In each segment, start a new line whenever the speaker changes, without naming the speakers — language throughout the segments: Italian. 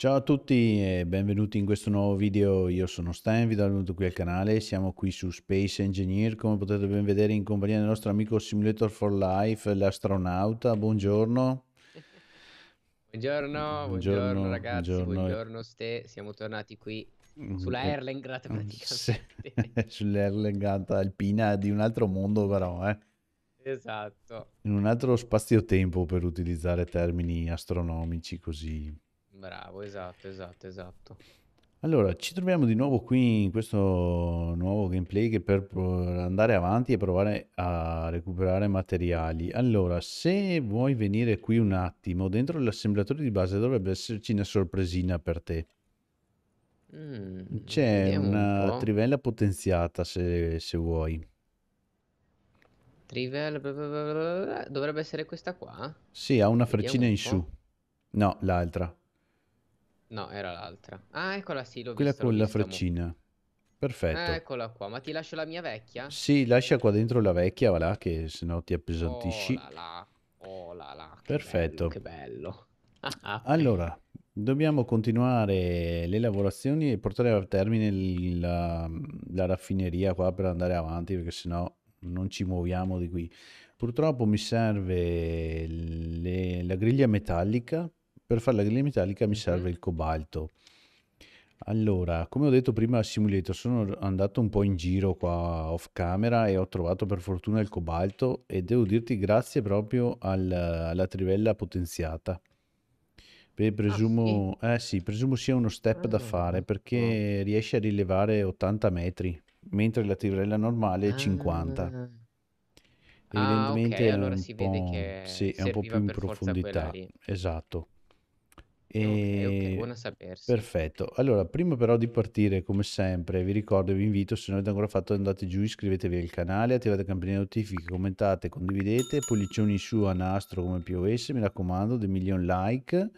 Ciao a tutti e benvenuti in questo nuovo video, io sono Stan, vi do il benvenuto qui al canale, siamo qui su Space Engineer, come potete ben vedere in compagnia del nostro amico Simulator for Life, l'astronauta, buongiorno.
Buongiorno, buongiorno, buongiorno ragazzi, buongiorno, buongiorno Ste, siamo tornati qui mm, sulla eh, Erlengata
praticamente. Sull'Erlengata alpina di un altro mondo però, eh. Esatto. In un altro spazio-tempo per utilizzare termini astronomici così
Bravo, esatto, esatto, esatto.
Allora, ci troviamo di nuovo qui in questo nuovo gameplay che per andare avanti e provare a recuperare materiali. Allora, se vuoi venire qui un attimo, dentro l'assemblatore di base dovrebbe esserci una sorpresina per te. Mm, C'è una un trivella potenziata se, se vuoi.
Trivella... Dovrebbe essere questa qua?
Sì, ha una freccina un in su. No, l'altra.
No, era l'altra. Ah, eccola sì, l'ho Quella vista. Quella con la freccina.
Mo. Perfetto. Eh,
eccola qua, ma ti lascio la mia vecchia? Sì,
lascia qua dentro la vecchia, va là, che sennò ti appesantisci. Oh là
là, oh
là là. Perfetto. che bello. allora, dobbiamo continuare le lavorazioni e portare a termine la, la raffineria qua per andare avanti, perché sennò non ci muoviamo di qui. Purtroppo mi serve le, la griglia metallica per fare la griglia metallica mi mhm. serve il cobalto. Allora, come ho detto prima al simulator, sono andato un po' in giro qua off camera e ho trovato per fortuna il cobalto e devo dirti grazie proprio al- alla trivella potenziata. Beh, Ah, sì? presumo, eh sì, presumo sia uno step da fare perché riesce a rilevare 80 metri, mentre la trivella normale è 50. Ah, Ah, ok, Evidentemente è un si vede po', che sì, è un po' più in profondità. Esatto. E... Ok, ok, buono sapersi. Perfetto. Allora, prima però di partire, come sempre, vi ricordo e vi invito, se non avete ancora fatto, andate giù, iscrivetevi al canale, attivate la campanella notifiche, commentate, condividete, pollicioni su a nastro come POS, mi raccomando, dei milioni like.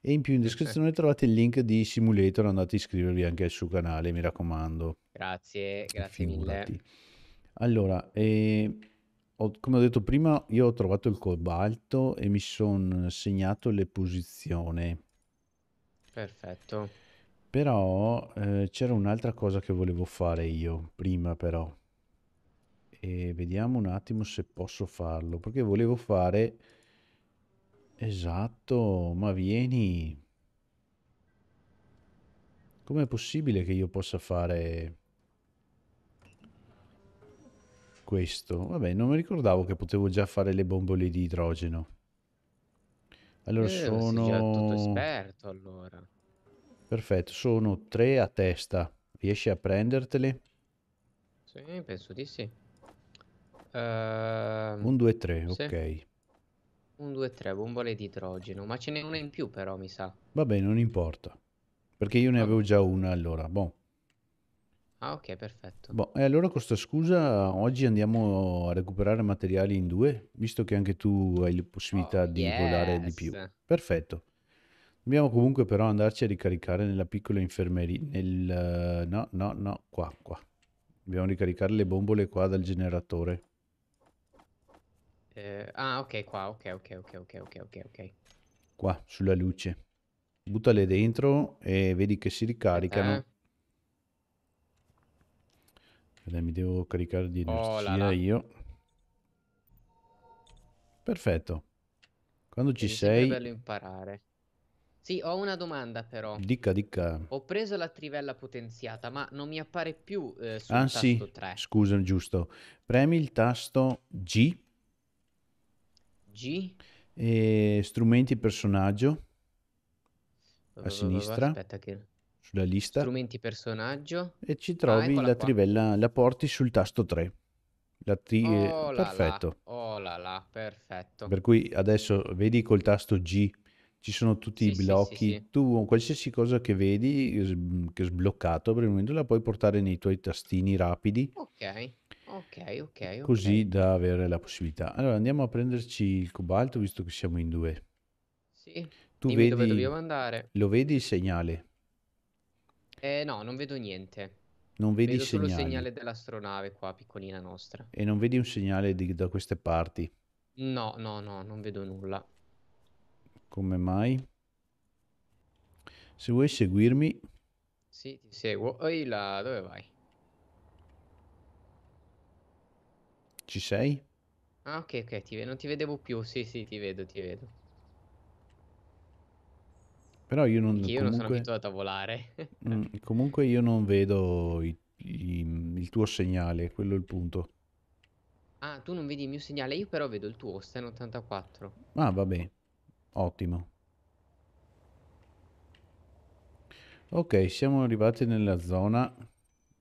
E in più in descrizione trovate il link di Simulator, andate a iscrivervi anche al suo canale, mi raccomando.
Grazie, grazie Figurati. mille.
Allora, eh, ho, come ho detto prima, io ho trovato il cobalto e mi sono segnato le posizioni.
Perfetto.
Però eh, c'era un'altra cosa che volevo fare io, prima però. E vediamo un attimo se posso farlo, perché volevo fare... Esatto, ma vieni. Com'è possibile che io possa fare questo? Vabbè, non mi ricordavo che potevo già fare le bombole di idrogeno. Allora eh, sono... Sei già tutto
esperto allora.
Perfetto, sono tre a testa. Riesci a prendertele?
Sì, penso di sì. Uh, un due, tre, sì. ok. Un due, tre, bombole di idrogeno, ma ce n'è una in più però, mi sa.
Vabbè, non importa. Perché io ne ah. avevo già una allora. Boh.
Ah, ok, perfetto.
Boh, e allora con questa scusa oggi andiamo a recuperare materiali in due, visto che anche tu hai la possibilità oh, di yes. volare di più. Perfetto. Dobbiamo comunque però andarci a ricaricare nella piccola infermeria, nel... no, no, no, qua, qua. Dobbiamo ricaricare le bombole qua dal generatore.
Eh, ah, ok, qua, ok, ok, ok, ok, ok, ok, ok.
Qua, sulla luce. Buttale dentro e vedi che si ricaricano. Eh eh, dai, mi devo caricare di oh, energia oh, là, là. io. Perfetto. Quando ci Quindi sei... È bello
imparare. Sì, ho una domanda però.
Dica, dica. Ho
preso la trivella potenziata, ma non mi appare più eh, sul ah, sì.
scusa, giusto. Premi il tasto G. G. E strumenti personaggio. a sinistra. Aspetta che sulla lista.
Strumenti personaggio. E ci ah, trovi ah, la qua. trivella,
la porti sul tasto 3. La tri- eh, oh perfetto.
La, oh là là,
perfetto. Per cui adesso vedi col tasto G ci sono tutti sì, i blocchi. Sì, sì, tu qualsiasi cosa che vedi che è sbloccato per il momento la puoi portare nei tuoi tastini rapidi.
Ok. Ok, ok. Così
da avere la possibilità. Allora andiamo a prenderci il cobalto visto che siamo in due.
Sì. Tu Dimmi vedi dove dobbiamo andare.
Lo vedi il segnale?
Eh no, non vedo niente.
Non vedi vedo solo il segnale
dell'astronave qua, piccolina nostra.
E non vedi un segnale di- da queste parti.
No, no, no, non vedo nulla.
Come mai? Se vuoi seguirmi,
Sì, ti seguo. Ehi là, dove vai? ci sei? Ah, ok, ok, ti non ti vedevo più. Sì, sì, ti vedo, ti vedo.
Però io non... Che io comunque, non sono abituato
a volare.
Mm, comunque io non vedo i, i, il tuo segnale, quello è il punto.
Ah, tu non vedi il mio segnale, io però vedo il tuo, stai in 84.
Ah, vabbè. Ottimo. Ok, siamo arrivati nella zona.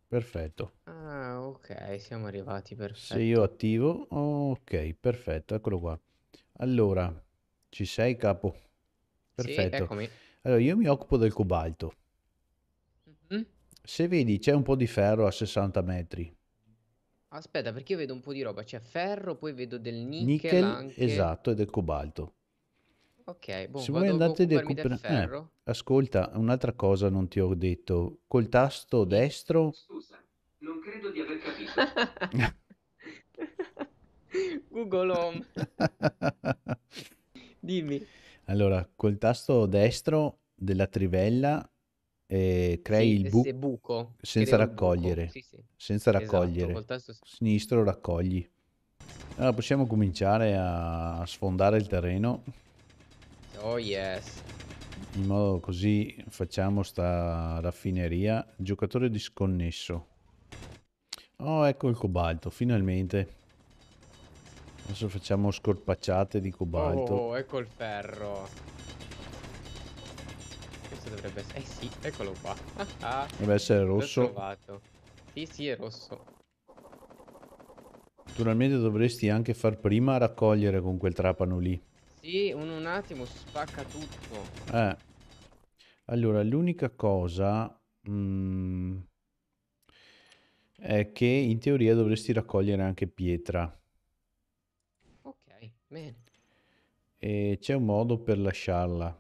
Perfetto.
Ah, ok, siamo arrivati, perfetto. Se io
attivo, ok, perfetto, eccolo qua. Allora, ci sei, capo?
Perfetto. Sì, eccomi.
Allora, io mi occupo del cobalto. Mm? Se vedi, c'è un po' di ferro a 60 metri.
Aspetta, perché io vedo un po' di roba. C'è ferro, poi vedo del nickel, Nickel, anche. esatto,
e del cobalto.
Ok, boh, Se voi andate a andate di recuperare... ferro.
ascolta, un'altra cosa non ti ho detto. Col tasto destro...
Scusa, non credo di aver capito. Google Home. Dimmi.
Allora, col tasto destro della trivella eh, crei Sì, il bu- buco, senza creo buco. raccogliere. Sì, sì, Senza esatto, col tasto... s- Sinistro raccogli. Allora, possiamo cominciare a sfondare il terreno
Oh yes.
in modo così facciamo sta raffineria. Giocatore disconnesso. Oh, ecco il cobalto, finalmente. Adesso facciamo scorpacciate di cobalto.
Oh, ecco il ferro. Questo dovrebbe essere... Eh sì, eccolo qua. Ah, ah. Deve essere rosso. Sì, sì, è rosso.
Naturalmente dovresti anche far prima raccogliere con quel trapano lì.
Sì, un, un attimo spacca tutto.
Eh. Allora, l'unica cosa... Mh, mm, è che in teoria dovresti raccogliere anche pietra. Bene. E c'è un modo per lasciarla.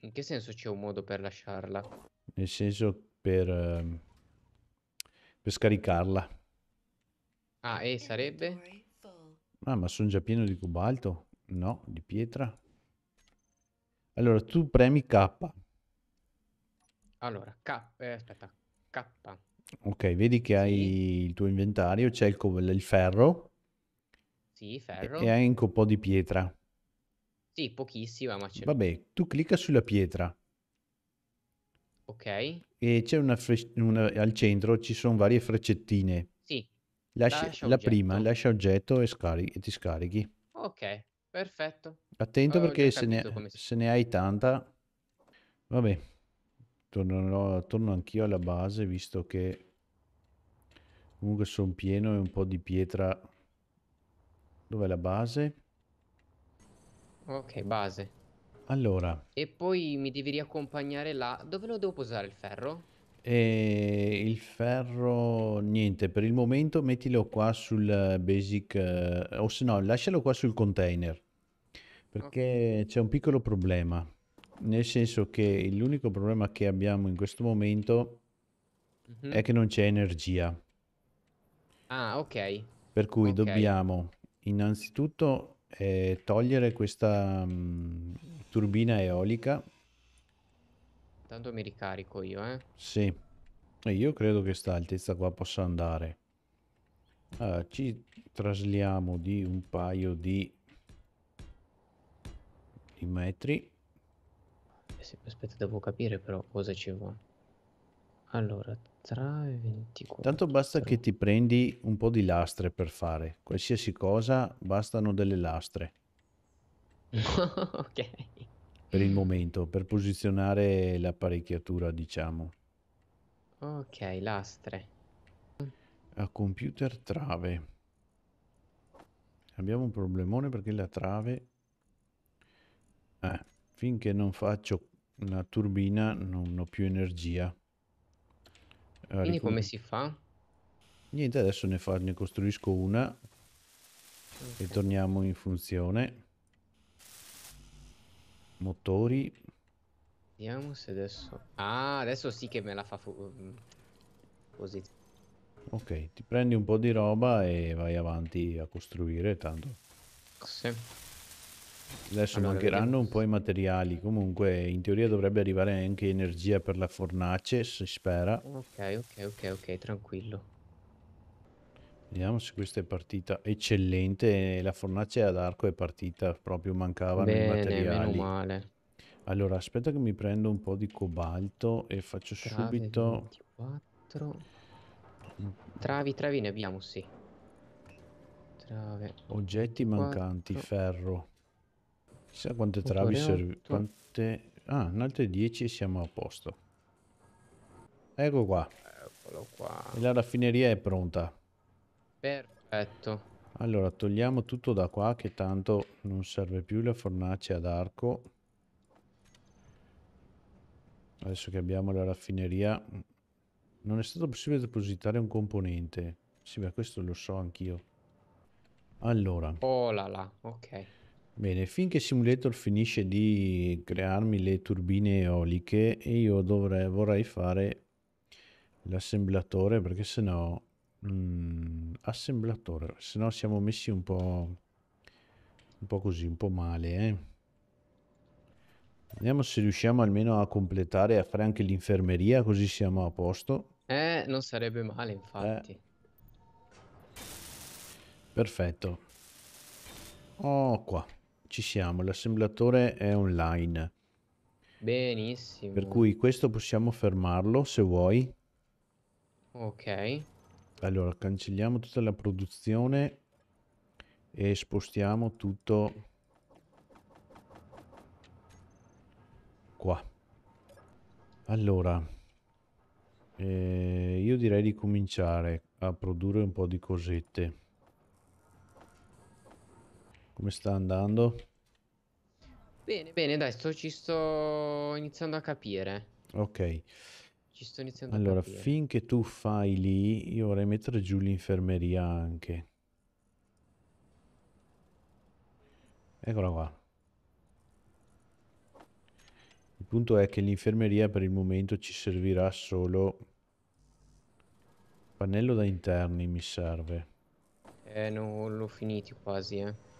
In che senso c'è un modo per lasciarla?
Nel senso per, ehm, per scaricarla.
Ah, e sarebbe?
Ah, ma sono già pieno di cobalto? No, di pietra. Allora, tu premi K.
Allora, K, eh, aspetta, K.
Ok, vedi che hai il tuo inventario, c'è il, co- il ferro
sì, ferro. e hai
anche un po' di pietra.
Sì, pochissima, ma ce
Vabbè, tu clicca sulla pietra Ok. e c'è una, fres- una- al centro ci sono varie freccettine. Sì, Lasci- lascia la prima, lascia oggetto e, scari- e ti scarichi.
Ok, perfetto. Attento Avevo perché se ne, si...
se ne hai tanta... Vabbè, tornerò, torno anch'io alla base visto che comunque sono pieno e un po' di pietra. Dov'è la base? Ok, base. Allora.
E poi mi devi riaccompagnare là. Dove lo devo posare il ferro?
E il ferro, niente, per il momento mettilo qua sul eh, basic, eh, o se no lascialo qua sul container, perché okay. c'è un piccolo problema nel senso che l'unico problema che abbiamo in questo momento mm-hmm. è che non c'è energia.
Ah, ok.
Per cui okay. dobbiamo innanzitutto eh, togliere questa mh, mm, turbina eolica.
Tanto mi ricarico io, eh.
Sì. E io credo che sta altezza qua possa andare. Allora, ci trasliamo di un paio di, di metri sì, aspetta, devo capire però cosa ci vuole.
Allora, tra 24...
Tanto basta che ti prendi un po' di lastre per fare. Qualsiasi cosa, bastano delle lastre. ok. Per il momento, per posizionare l'apparecchiatura, diciamo.
Ok, lastre.
A computer trave. Abbiamo un problemone perché la trave... Eh, finché non faccio la turbina non ho più energia. Allora, Quindi come si fa? Niente, adesso ne, fa, ne costruisco una okay. e torniamo in funzione. Motori. Vediamo se adesso...
Ah, adesso sì che me la fa mm, così.
Ok, ti prendi un po' di roba e vai avanti a costruire tanto. Sì. Adesso allora, mancheranno un po' i materiali, comunque in teoria dovrebbe arrivare anche energia per la fornace, si spera.
Ok, ok, ok, ok, tranquillo.
Vediamo se questa è partita eccellente, la fornace ad arco è partita, proprio mancavano Bene, i materiali. Meno male. Allora, aspetta che mi prendo un po' di cobalto e faccio Trave subito...
24. Travi, travi ne abbiamo, sì. Trave.
Oggetti mancanti, ferro. Chissà quante travi servono. Quante... Ah, in altre 10 e siamo a posto. Ecco qua.
Eccolo qua.
E la raffineria è pronta.
Perfetto.
Allora, togliamo tutto da qua che tanto non serve più la fornace ad arco. Adesso che abbiamo la raffineria... Non è stato possibile depositare un componente. Sì, beh, questo lo so anch'io. Allora.
Oh là là, ok.
Bene, finché Simulator finisce di crearmi le turbine eoliche, io dovrei, vorrei fare l'assemblatore perché sennò... Mm, assemblatore, sennò siamo messi un po'... un po' così, un po' male, eh. Vediamo se riusciamo almeno a completare e a fare anche l'infermeria, così siamo a posto.
Eh, non sarebbe male, infatti. Eh.
Perfetto. Oh, qua. Ci siamo, l'assemblatore è online.
Benissimo. Per cui
questo possiamo fermarlo se vuoi.
Ok.
Allora, cancelliamo tutta la produzione e spostiamo tutto qua. Allora, eh, io direi di cominciare a produrre un po' di cosette. Come sta andando?
Bene, bene, dai, sto, ci sto iniziando a capire.
Ok. Ci sto iniziando allora, a capire. Allora, finché tu fai lì, io vorrei mettere giù l'infermeria anche. Eccola qua. Il punto è che l'infermeria per il momento ci servirà solo... Pannello da interni mi serve.
Eh, non l'ho finito quasi, eh.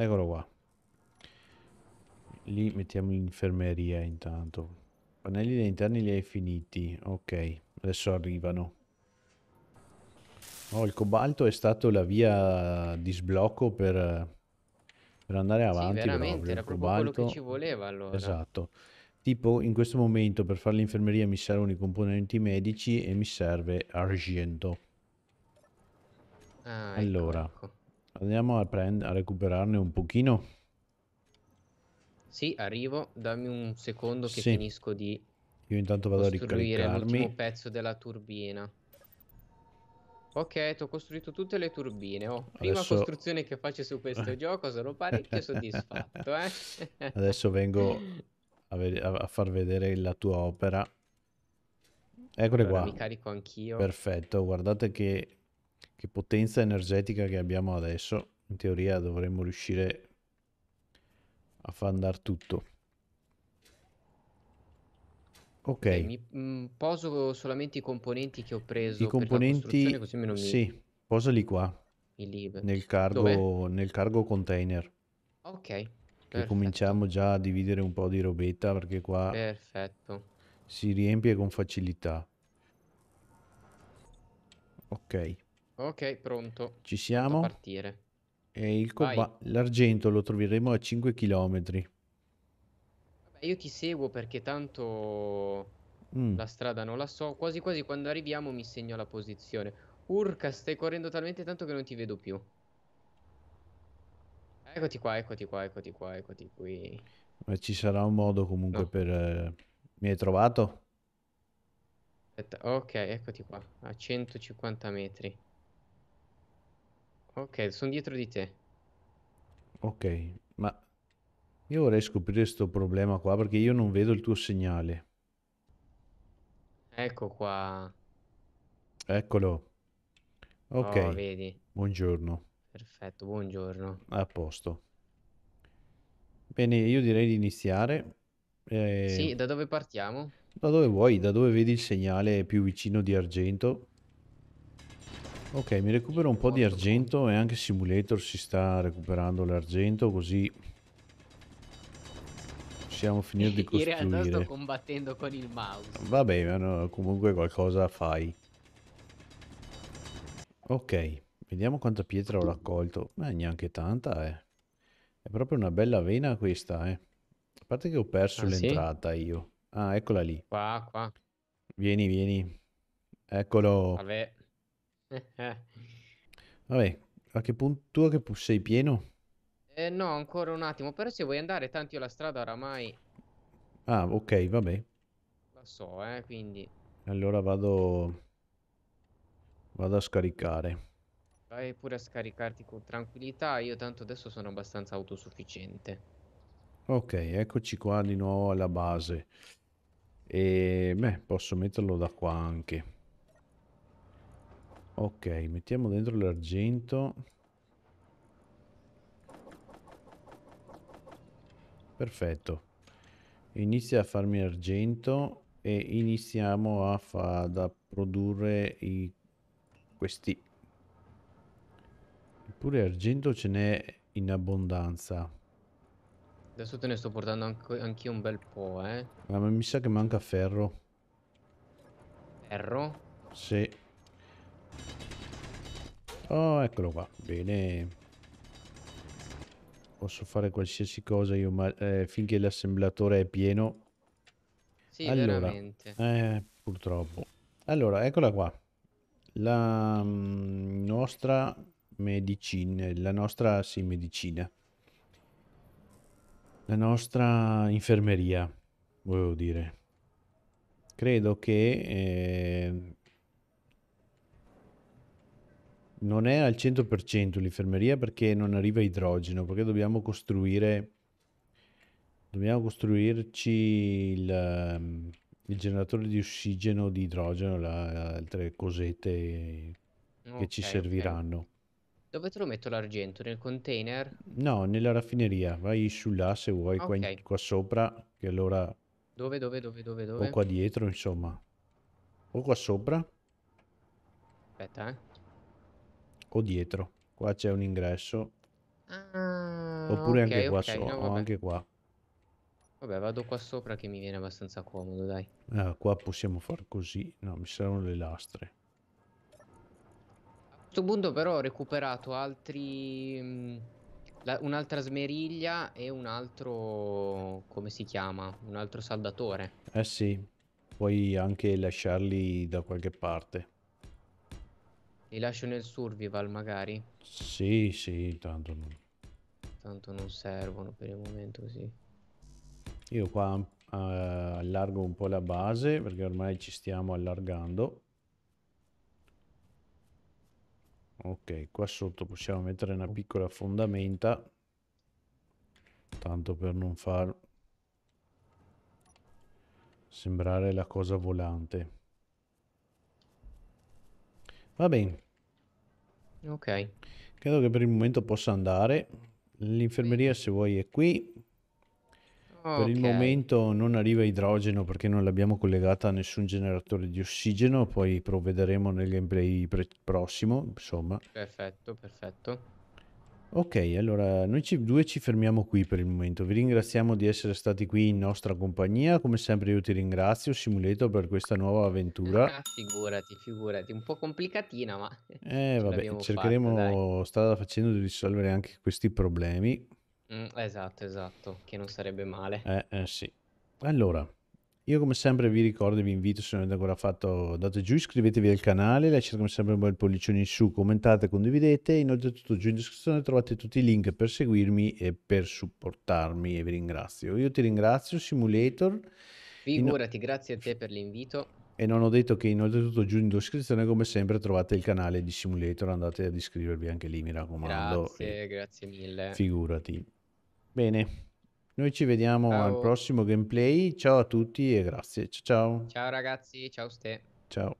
Eccolo qua. Lì mettiamo l'infermeria intanto. Pannelli interni li hai finiti. Ok, adesso arrivano. Oh, il cobalto è stato la via di sblocco per, per andare avanti. Sì, veramente, proprio. era proprio cobalto... quello che ci voleva allora. Esatto. Tipo in questo momento per fare l'infermeria mi servono i componenti medici e mi serve argento.
Ah, ecco, allora,
ecco. Andiamo a, prend- a recuperarne un pochino.
Sì, arrivo. Dammi un secondo che sì. finisco di
Io intanto vado a ricaricarmi. l'ultimo
pezzo della turbina. Ok, ti ho costruito tutte le turbine. Oh, prima Adesso... costruzione che faccio su questo gioco, sono parecchio soddisfatto. Eh? Adesso vengo
a, ved- a, far vedere la tua opera. Eccole allora, qua. Mi carico anch'io. Perfetto, guardate che che potenza energetica che abbiamo adesso, in teoria dovremmo riuscire a far andare tutto. Ok. Eh,
mi mm, poso solamente i componenti che ho preso. I componenti... Così mi... Sì,
posali qua.
Nel cargo,
nel cargo, container.
Ok. Che
cominciamo già a dividere un po' di robetta perché qua... Perfetto. Si riempie con facilità. Ok.
Ok, pronto.
Ci siamo? Posso partire. E il coba- l'argento lo troveremo a 5 km. Vabbè,
io ti seguo perché tanto mm. la strada non la so. Quasi quasi quando arriviamo mi segno la posizione. Urca, stai correndo talmente tanto che non ti vedo più. Eccoti qua, eccoti qua, eccoti qua, eccoti qui.
Ma ci sarà un modo comunque no. per... Eh, mi hai trovato?
Aspetta, ok, eccoti qua, a 150 metri. Ok, sono dietro di te.
Ok, ma io vorrei scoprire questo problema qua perché io non vedo il tuo segnale.
Ecco qua.
Eccolo. Ok. Oh, vedi. Buongiorno.
Perfetto, buongiorno.
A posto. Bene, io direi di iniziare. Eh, Sì,
da dove partiamo?
da dove vuoi, da dove vedi il segnale più vicino di argento? Ok, mi recupero un po' di argento e anche Simulator si sta recuperando l'argento così possiamo finire di costruire. In realtà sto
combattendo con il mouse.
Vabbè, ma no, comunque qualcosa fai. Ok, vediamo quanta pietra ho raccolto. Ma eh, neanche tanta, eh. È proprio una bella vena questa, eh. A parte che ho perso ah, l'entrata sì? io. Ah, eccola lì.
Qua, qua.
Vieni, vieni. Eccolo. Vabbè. Vabbè, a che punto che sei pieno?
Eh, no, ancora un attimo, però se vuoi andare, tanto io la strada oramai
Ah, ok, vabbè.
La so, eh, quindi
Allora vado vado a scaricare.
vai pure a scaricarti con tranquillità, io tanto adesso sono abbastanza autosufficiente.
Ok, eccoci qua di nuovo alla base. E beh, posso metterlo da qua anche. Ok, mettiamo dentro l'argento. Perfetto. Inizia a farmi argento e iniziamo a far, ad produrre i, questi. Eppure argento ce n'è in abbondanza.
Adesso te ne sto portando anche, anche un bel po', eh.
Ah, ma mi sa che manca ferro. Ferro? Sì. Oh, eccolo qua. Bene. Posso fare qualsiasi cosa io, ma eh, finché l'assemblatore è pieno. Sì, allora, veramente. Eh, purtroppo. Allora, eccola qua. La mm, nostra medicina, la nostra, sì, medicina. La nostra infermeria, volevo dire. Credo che... Eh, non è al 100% l'infermeria perché non arriva idrogeno, perché dobbiamo costruire dobbiamo costruirci il, ehm, il generatore di ossigeno, di idrogeno, le altre cosette che okay, ci serviranno. Okay.
Dove te lo metto l'argento? Nel container?
No, nella raffineria. Vai su là se vuoi, okay. qua, in, qua, sopra, che allora... Dove, dove, dove, dove, O qua dietro, insomma. O qua sopra. Aspetta, eh o dietro. Qua c'è un ingresso.
Ah, Oppure okay, anche qua, okay, so, no, anche qua. Vabbè, vado qua sopra che mi viene abbastanza comodo, dai.
Ah, qua possiamo far così. No, mi servono le lastre.
A questo punto però ho recuperato altri... Mm, un'altra smeriglia e un altro... come si chiama? Un altro saldatore.
Eh sì, puoi anche lasciarli da qualche parte.
Li lascio nel survival magari?
Sì, sì, tanto non...
Tanto non servono per il momento, sì.
Io qua uh, allargo un po' la base perché ormai ci stiamo allargando. Ok, qua sotto possiamo mettere una piccola fondamenta. Tanto per non far sembrare la cosa volante. Va bene. Ok. Credo che per il momento possa andare. L'infermeria, se vuoi, è qui. Okay. Per il momento non arriva idrogeno perché non l'abbiamo collegata a nessun generatore di ossigeno, poi provvederemo nel gameplay prossimo, insomma.
Perfetto, perfetto.
Ok, allora noi ci- due ci fermiamo qui per il momento. Vi ringraziamo di essere stati qui in nostra compagnia. Come sempre io ti ringrazio, Simuleto, per questa nuova avventura. Ah,
figurati, figurati, un po' complicatina, ma Eh, ce vabbè, cercheremo,
strada facendo, di risolvere anche questi problemi.
Mm, esatto, esatto, che non sarebbe male. Eh,
eh sì. Allora, io come sempre vi ricordo e vi invito, se non avete ancora fatto, date giù, iscrivetevi al canale, lasciate come sempre un bel pollicione in su, commentate, condividete, inoltre tutto giù in descrizione trovate tutti i link per seguirmi e per supportarmi e vi ringrazio. Io ti ringrazio Simulator.
Figurati, in... grazie a te per l'invito.
E non ho detto che inoltre tutto giù in descrizione come sempre trovate il canale di Simulator, andate ad iscrivervi anche lì mi raccomando. Grazie, e...
grazie mille.
Figurati. Bene, noi ci vediamo ciao. al prossimo gameplay. Ciao a tutti e grazie. Ciao ciao.
Ciao ragazzi, ciao a te.
Ciao.